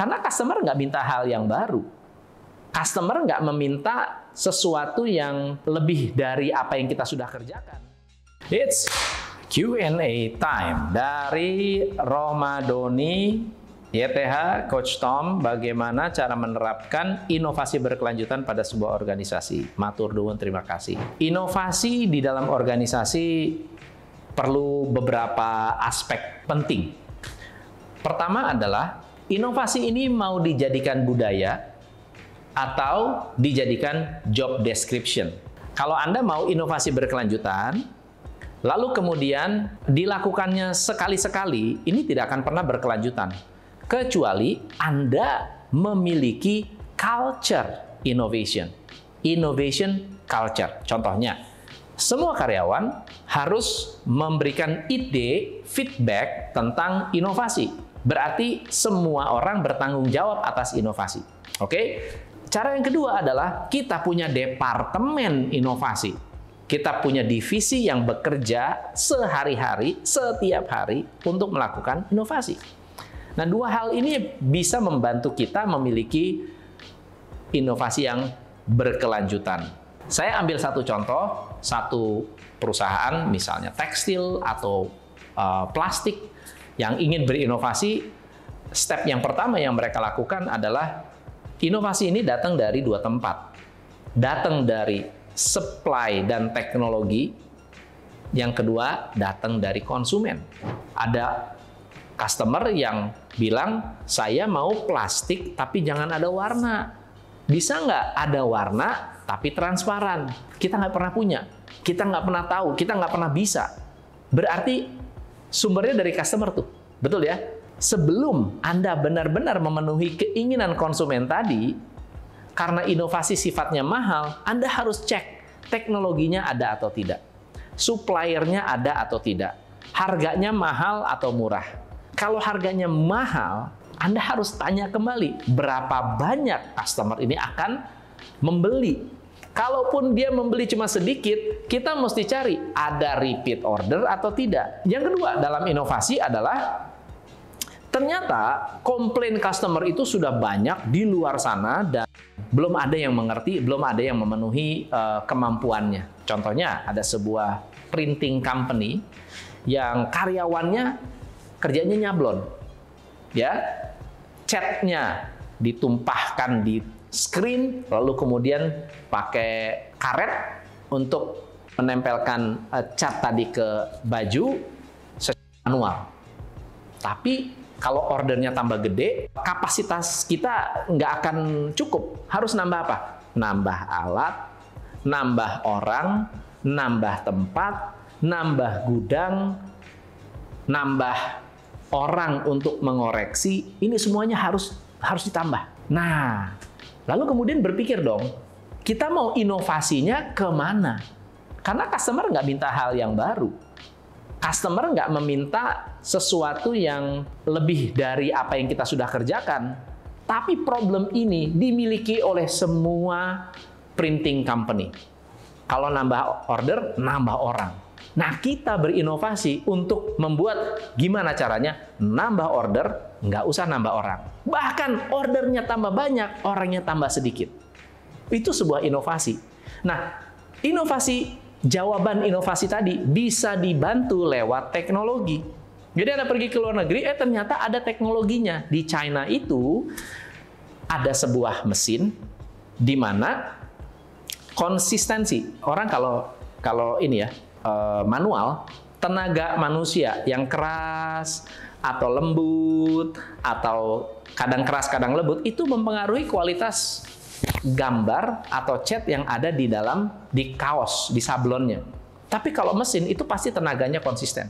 Karena customer nggak minta hal yang baru. Customer nggak meminta sesuatu yang lebih dari apa yang kita sudah kerjakan. It's Q&A time dari Romadoni YTH Coach Tom bagaimana cara menerapkan inovasi berkelanjutan pada sebuah organisasi. Matur nuwun terima kasih. Inovasi di dalam organisasi perlu beberapa aspek penting. Pertama adalah Inovasi ini mau dijadikan budaya atau dijadikan job description. Kalau Anda mau inovasi berkelanjutan, lalu kemudian dilakukannya sekali-sekali, ini tidak akan pernah berkelanjutan. Kecuali Anda memiliki culture innovation. Innovation culture. Contohnya, semua karyawan harus memberikan ide, feedback tentang inovasi Berarti semua orang bertanggung jawab atas inovasi. Oke? Okay? Cara yang kedua adalah kita punya departemen inovasi. Kita punya divisi yang bekerja sehari-hari, setiap hari untuk melakukan inovasi. Nah, dua hal ini bisa membantu kita memiliki inovasi yang berkelanjutan. Saya ambil satu contoh, satu perusahaan misalnya tekstil atau uh, plastik yang ingin berinovasi, step yang pertama yang mereka lakukan adalah inovasi ini datang dari dua tempat. Datang dari supply dan teknologi. Yang kedua, datang dari konsumen. Ada customer yang bilang, saya mau plastik tapi jangan ada warna. Bisa nggak ada warna tapi transparan? Kita nggak pernah punya. Kita nggak pernah tahu, kita nggak pernah bisa. Berarti sumbernya dari customer tuh. Betul ya? Sebelum Anda benar-benar memenuhi keinginan konsumen tadi, karena inovasi sifatnya mahal, Anda harus cek teknologinya ada atau tidak. Suppliernya ada atau tidak. Harganya mahal atau murah. Kalau harganya mahal, anda harus tanya kembali berapa banyak customer ini akan membeli Kalaupun dia membeli cuma sedikit, kita mesti cari ada repeat order atau tidak. Yang kedua dalam inovasi adalah Ternyata komplain customer itu sudah banyak di luar sana dan belum ada yang mengerti, belum ada yang memenuhi uh, kemampuannya. Contohnya ada sebuah printing company yang karyawannya kerjanya nyablon. Ya. Chatnya ditumpahkan di screen, lalu kemudian pakai karet untuk menempelkan eh, cat tadi ke baju secara manual. Tapi kalau ordernya tambah gede, kapasitas kita nggak akan cukup. Harus nambah apa? Nambah alat, nambah orang, nambah tempat, nambah gudang, nambah orang untuk mengoreksi. Ini semuanya harus harus ditambah. Nah, Lalu kemudian berpikir dong, kita mau inovasinya kemana? Karena customer nggak minta hal yang baru. Customer nggak meminta sesuatu yang lebih dari apa yang kita sudah kerjakan. Tapi problem ini dimiliki oleh semua printing company. Kalau nambah order, nambah orang Nah, kita berinovasi untuk membuat gimana caranya nambah order, nggak usah nambah orang. Bahkan ordernya tambah banyak, orangnya tambah sedikit. Itu sebuah inovasi. Nah, inovasi, jawaban inovasi tadi bisa dibantu lewat teknologi. Jadi Anda pergi ke luar negeri, eh ternyata ada teknologinya. Di China itu ada sebuah mesin di mana konsistensi. Orang kalau kalau ini ya, Eh, manual, tenaga manusia yang keras atau lembut atau kadang keras kadang lembut itu mempengaruhi kualitas gambar atau cat yang ada di dalam di kaos di sablonnya. Tapi kalau mesin itu pasti tenaganya konsisten.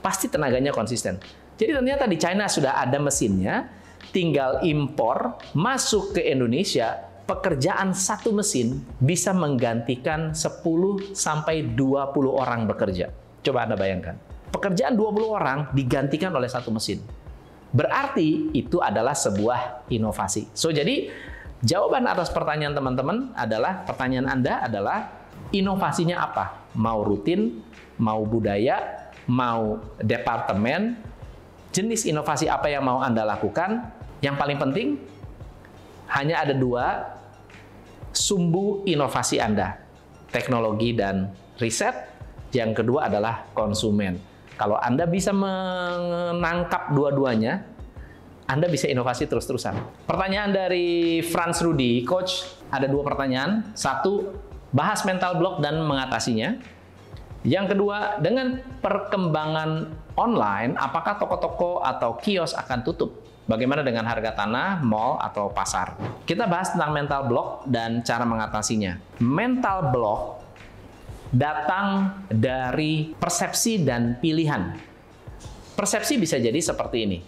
Pasti tenaganya konsisten. Jadi ternyata di China sudah ada mesinnya, tinggal impor masuk ke Indonesia pekerjaan satu mesin bisa menggantikan 10 sampai 20 orang bekerja. Coba Anda bayangkan. Pekerjaan 20 orang digantikan oleh satu mesin. Berarti itu adalah sebuah inovasi. So jadi jawaban atas pertanyaan teman-teman adalah pertanyaan Anda adalah inovasinya apa? Mau rutin, mau budaya, mau departemen, jenis inovasi apa yang mau Anda lakukan? Yang paling penting hanya ada dua sumbu inovasi Anda, teknologi dan riset. Yang kedua adalah konsumen. Kalau Anda bisa menangkap dua-duanya, Anda bisa inovasi terus-terusan. Pertanyaan dari Franz Rudi, coach, ada dua pertanyaan. Satu, bahas mental block dan mengatasinya. Yang kedua, dengan perkembangan online, apakah toko-toko atau kios akan tutup? Bagaimana dengan harga tanah, mall, atau pasar? Kita bahas tentang mental block dan cara mengatasinya. Mental block datang dari persepsi dan pilihan. Persepsi bisa jadi seperti ini.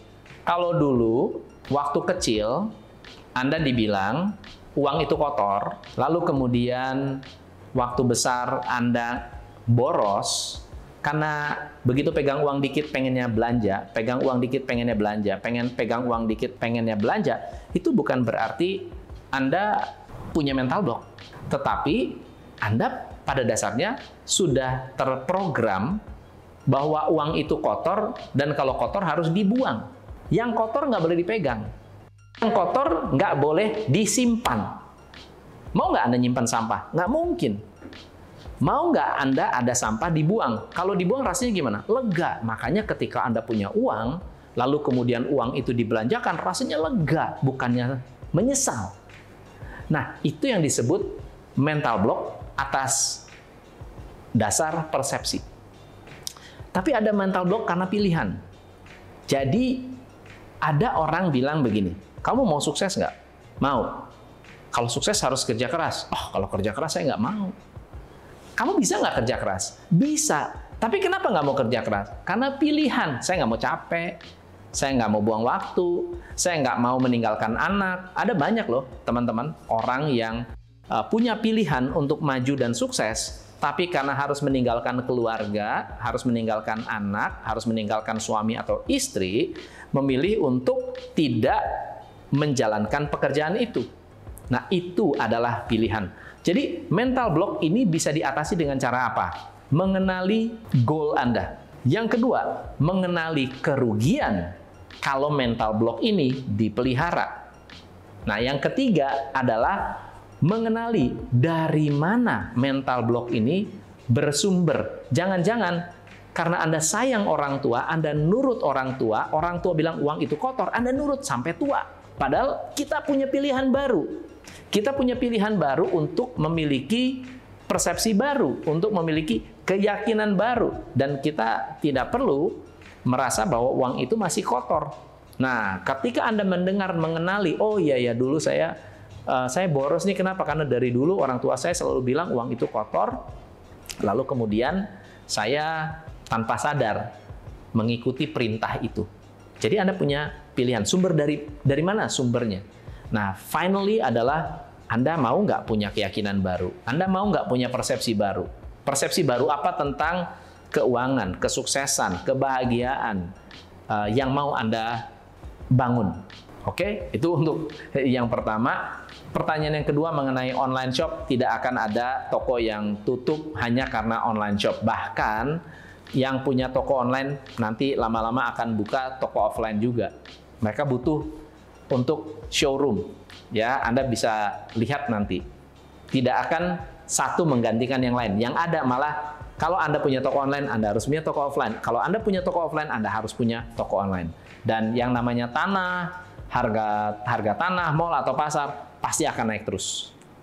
Kalau dulu, waktu kecil, Anda dibilang uang itu kotor, lalu kemudian waktu besar Anda boros, karena begitu pegang uang dikit pengennya belanja, pegang uang dikit pengennya belanja, pengen pegang uang dikit pengennya belanja, itu bukan berarti Anda punya mental block. Tetapi Anda pada dasarnya sudah terprogram bahwa uang itu kotor dan kalau kotor harus dibuang. Yang kotor nggak boleh dipegang. Yang kotor nggak boleh disimpan. Mau nggak Anda nyimpan sampah? Nggak mungkin. Mau nggak Anda ada sampah dibuang? Kalau dibuang rasanya gimana? Lega. Makanya ketika Anda punya uang, lalu kemudian uang itu dibelanjakan, rasanya lega, bukannya menyesal. Nah, itu yang disebut mental block atas dasar persepsi. Tapi ada mental block karena pilihan. Jadi, ada orang bilang begini, kamu mau sukses nggak? Mau. Kalau sukses harus kerja keras. Oh, kalau kerja keras saya nggak mau. Kamu bisa nggak kerja keras? Bisa. Tapi kenapa nggak mau kerja keras? Karena pilihan. Saya nggak mau capek. Saya nggak mau buang waktu. Saya nggak mau meninggalkan anak. Ada banyak loh teman-teman orang yang uh, punya pilihan untuk maju dan sukses. Tapi karena harus meninggalkan keluarga, harus meninggalkan anak, harus meninggalkan suami atau istri, memilih untuk tidak menjalankan pekerjaan itu. Nah, itu adalah pilihan. Jadi, mental block ini bisa diatasi dengan cara apa? Mengenali goal Anda. Yang kedua, mengenali kerugian kalau mental block ini dipelihara. Nah, yang ketiga adalah mengenali dari mana mental block ini bersumber. Jangan-jangan karena Anda sayang orang tua, Anda nurut orang tua, orang tua bilang uang itu kotor, Anda nurut sampai tua. Padahal kita punya pilihan baru. Kita punya pilihan baru untuk memiliki persepsi baru, untuk memiliki keyakinan baru dan kita tidak perlu merasa bahwa uang itu masih kotor. Nah, ketika Anda mendengar mengenali, oh iya ya dulu saya uh, saya boros nih kenapa? Karena dari dulu orang tua saya selalu bilang uang itu kotor. Lalu kemudian saya tanpa sadar mengikuti perintah itu. Jadi Anda punya pilihan sumber dari dari mana sumbernya. Nah, finally adalah Anda mau nggak punya keyakinan baru? Anda mau nggak punya persepsi baru? Persepsi baru apa tentang keuangan, kesuksesan, kebahagiaan uh, yang mau Anda bangun? Oke, okay? itu untuk yang pertama. Pertanyaan yang kedua mengenai online shop, tidak akan ada toko yang tutup hanya karena online shop. Bahkan yang punya toko online nanti lama-lama akan buka toko offline juga. Mereka butuh untuk showroom. Ya, Anda bisa lihat nanti. Tidak akan satu menggantikan yang lain. Yang ada malah kalau Anda punya toko online, Anda harus punya toko offline. Kalau Anda punya toko offline, Anda harus punya toko online. Dan yang namanya tanah, harga harga tanah, mall atau pasar pasti akan naik terus.